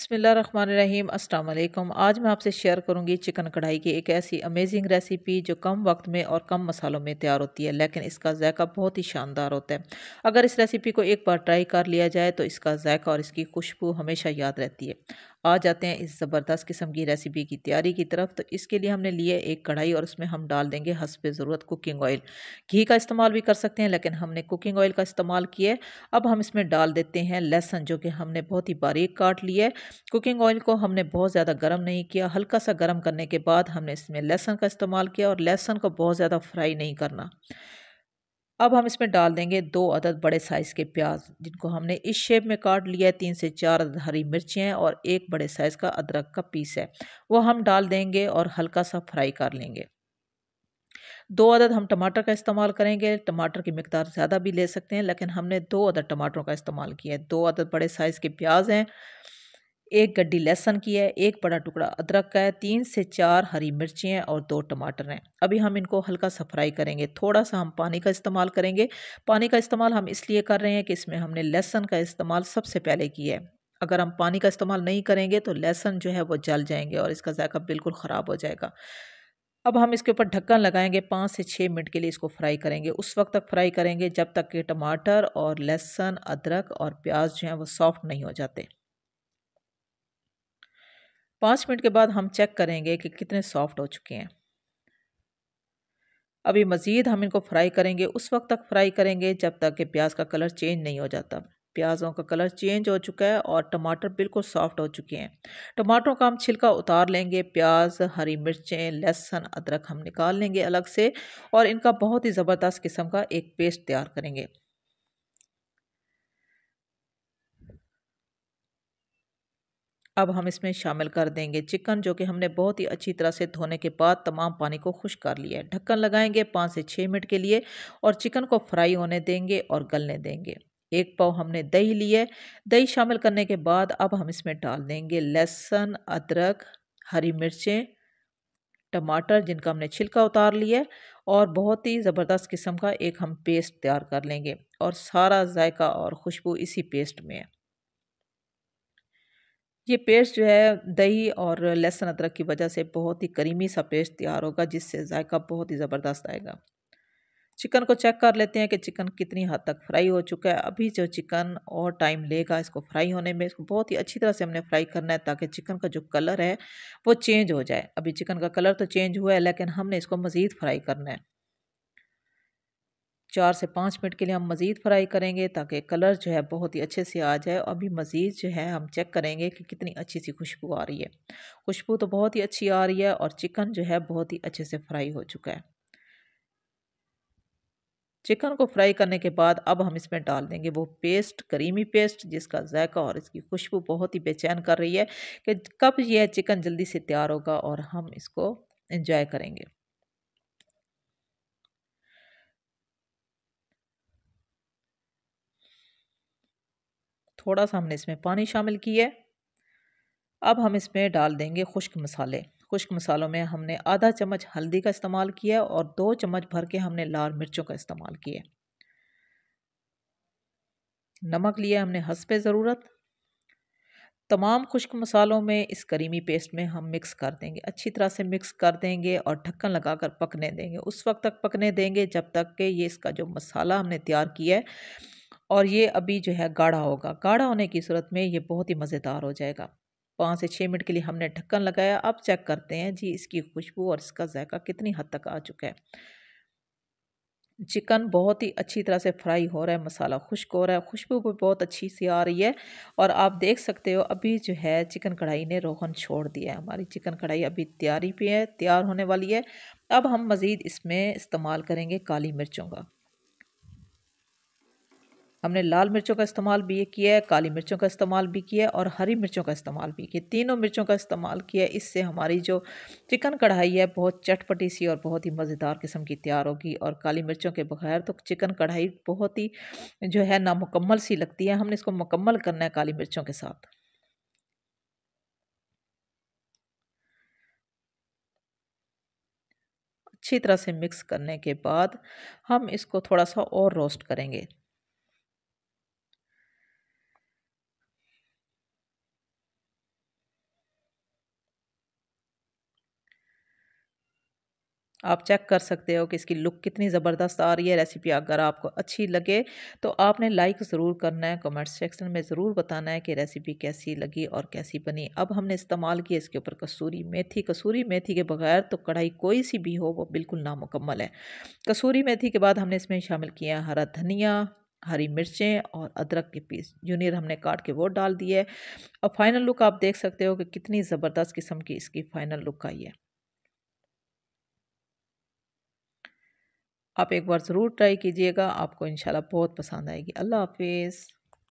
अस्सलाम वालेकुम आज मैं आपसे शेयर करूंगी चिकन कढ़ाई की एक ऐसी अमेजिंग रेसिपी जो कम वक्त में और कम मसालों में तैयार होती है लेकिन इसका जायका बहुत ही शानदार होता है अगर इस रेसिपी को एक बार ट्राई कर लिया जाए तो इसका जायका और इसकी खुशबू हमेशा याद रहती है आ जाते हैं इस ज़बरदस्त किस्म की रेसिपी की तैयारी की तरफ तो इसके लिए हमने लिए एक कढ़ाई और उसमें हम डाल देंगे पे ज़रूरत कुकिंग ऑयल घी का इस्तेमाल भी कर सकते हैं लेकिन हमने कुकिंग ऑयल का इस्तेमाल किया अब हम इसमें डाल देते हैं लहसन जो कि हमने बहुत ही बारीक काट लिया है कुकिंग ऑयल को हमने बहुत ज़्यादा गर्म नहीं किया हल्का सा गर्म करने के बाद हमने इसमें लहसन का इस्तेमाल किया और लहसन को बहुत ज़्यादा फ्राई नहीं करना अब हम इसमें डाल देंगे दो अदद बड़े साइज़ के प्याज जिनको हमने इस शेप में काट लिया है तीन से चार अदद हरी मिर्चें हैं और एक बड़े साइज़ का अदरक का पीस है वो हम डाल देंगे और हल्का सा फ्राई कर लेंगे दो अदद हम टमाटर का इस्तेमाल करेंगे टमाटर की मकदार ज़्यादा भी ले सकते हैं लेकिन हमने दो अदद टमाटरों का इस्तेमाल किया है दो अदद बड़े साइज़ के प्याज हैं एक गड्डी लहसुन की है एक बड़ा टुकड़ा अदरक का है तीन से चार हरी मिर्ची हैं और दो टमाटर हैं अभी हम इनको हल्का सा फ्राई करेंगे थोड़ा सा हम पानी का इस्तेमाल करेंगे पानी का इस्तेमाल हम इसलिए कर रहे हैं कि इसमें हमने लहसन का इस्तेमाल सबसे पहले किया है अगर हम पानी का इस्तेमाल नहीं करेंगे तो लहसुन जो है वो जल जाएंगे और इसका जायका बिल्कुल ख़राब हो जाएगा अब हम इसके ऊपर ढक्कन लगाएंगे पाँच से छः मिनट के लिए इसको फ्राई करेंगे उस वक्त तक फ्राई करेंगे जब तक कि टमाटर और लहसुन अदरक और प्याज जो हैं वो सॉफ्ट नहीं हो जाते पाँच मिनट के बाद हम चेक करेंगे कि कितने सॉफ्ट हो चुके हैं अभी मज़ीद हम इनको फ्राई करेंगे उस वक्त तक फ्राई करेंगे जब तक कि प्याज का कलर चेंज नहीं हो जाता प्याज़ों का कलर चेंज हो चुका है और टमाटर बिल्कुल सॉफ्ट हो चुके हैं टमाटरों का हम छिलका उतार लेंगे प्याज हरी मिर्चें लहसुन अदरक हम निकाल लेंगे अलग से और इनका बहुत ही ज़बरदस्त किस्म का एक पेस्ट तैयार करेंगे अब हम इसमें शामिल कर देंगे चिकन जो कि हमने बहुत ही अच्छी तरह से धोने के बाद तमाम पानी को खुश कर लिया है ढक्कन लगाएंगे पाँच से छः मिनट के लिए और चिकन को फ्राई होने देंगे और गलने देंगे एक पाव हमने दही लिए दही शामिल करने के बाद अब हम इसमें डाल देंगे लहसुन अदरक हरी मिर्चें टमाटर जिनका हमने छिलका उतार लिया और बहुत ही ज़बरदस्त किस्म का एक हम पेस्ट तैयार कर लेंगे और सारा जायका और खुशबू इसी पेस्ट में है ये पेस्ट जो है दही और लहसुन अदरक की वजह से बहुत ही करीमी सा पेस्ट तैयार होगा जिससे जायका बहुत ही ज़बरदस्त आएगा चिकन को चेक कर लेते हैं कि चिकन कितनी हद तक फ्राई हो चुका है अभी जो चिकन और टाइम लेगा इसको फ्राई होने में इसको बहुत ही अच्छी तरह से हमने फ्राई करना है ताकि चिकन का जो कलर है वो चेंज हो जाए अभी चिकन का कलर तो चेंज हुआ है लेकिन हमने इसको मज़ीद फ्राई करना है चार से पाँच मिनट के लिए हम मज़ीद फ्राई करेंगे ताकि कलर जो है बहुत ही अच्छे से आ जाए और अभी मज़ीद जो है हम चेक करेंगे कि कितनी अच्छी सी खुशबू आ रही है खुशबू तो बहुत ही अच्छी आ रही है और चिकन जो है बहुत ही अच्छे से फ्राई हो चुका है चिकन को फ्राई करने के बाद अब हम इसमें डाल देंगे वो पेस्ट करीमी पेस्ट जिसका जायका और इसकी खुशबू बहुत ही बेचैन कर रही है कि कब यह चिकन जल्दी से तैयार होगा और हम इसको इन्जॉय करेंगे थोड़ा सा हमने इसमें पानी शामिल किया अब हम इसमें डाल देंगे खुश्क मसाले खुश्क मसालों में हमने आधा चम्मच हल्दी का इस्तेमाल किया और दो चम्मच भर के हमने लाल मिर्चों का इस्तेमाल किया नमक लिया हमने हंस पे ज़रूरत तमाम खुश्क मसालों में इस करीमी पेस्ट में हम मिक्स कर देंगे अच्छी तरह से मिक्स कर देंगे और ढक्कन लगाकर पकने देंगे उस वक्त तक पकने देंगे जब तक कि ये इसका जो मसाला हमने तैयार किया है और ये अभी जो है गाढ़ा होगा गाढ़ा होने की सूरत में ये बहुत ही मज़ेदार हो जाएगा पाँच से छः मिनट के लिए हमने ढक्कन लगाया अब चेक करते हैं जी इसकी खुशबू और इसका जायका कितनी हद तक आ चुका है चिकन बहुत ही अच्छी तरह से फ्राई हो रहा है मसाला खुश्क हो रहा है खुशबू भी बहुत अच्छी सी आ रही है और आप देख सकते हो अभी जो है चिकन कढ़ाई ने रोगन छोड़ दिया है हमारी चिकन कढ़ाई अभी तैयारी पे है तैयार होने वाली है अब हम मज़ीद इसमें इस्तेमाल करेंगे काली मिर्चों का हमने लाल मिर्चों का इस्तेमाल भी किया है काली मिर्चों का इस्तेमाल भी किया है और हरी मिर्चों का इस्तेमाल भी किया तीनों मिर्चों का इस्तेमाल किया है इससे हमारी जो चिकन कढ़ाई है बहुत चटपटी सी और बहुत ही मज़ेदार किस्म की तैयार होगी और काली मिर्चों के बगैर तो चिकन कढ़ाई बहुत ही जो है नामुकम्मल सी लगती है हमने इसको मुकम्मल करना है काली मिर्चों के साथ अच्छी तरह से मिक्स करने के बाद हम इसको थोड़ा सा और रोस्ट करेंगे आप चेक कर सकते हो कि इसकी लुक कितनी ज़बरदस्त आ रही है रेसिपी अगर आपको अच्छी लगे तो आपने लाइक ज़रूर करना है कमेंट सेक्शन में ज़रूर बताना है कि रेसिपी कैसी लगी और कैसी बनी अब हमने इस्तेमाल किया इसके ऊपर कसूरी मेथी कसूरी मेथी के बगैर तो कढ़ाई कोई सी भी हो वो बिल्कुल नामुकम्मल है कसूरी मेथी के बाद हमने इसमें शामिल किया हरा धनिया हरी मिर्चें और अदरक के पीस जूनियर हमने काट के वो डाल दिए और फाइनल लुक आप देख सकते हो कि कितनी ज़बरदस्त किस्म की इसकी फ़ाइनल लुक आई है आप एक बार ज़रूर ट्राई कीजिएगा आपको इन बहुत पसंद आएगी अल्लाह हाफिज़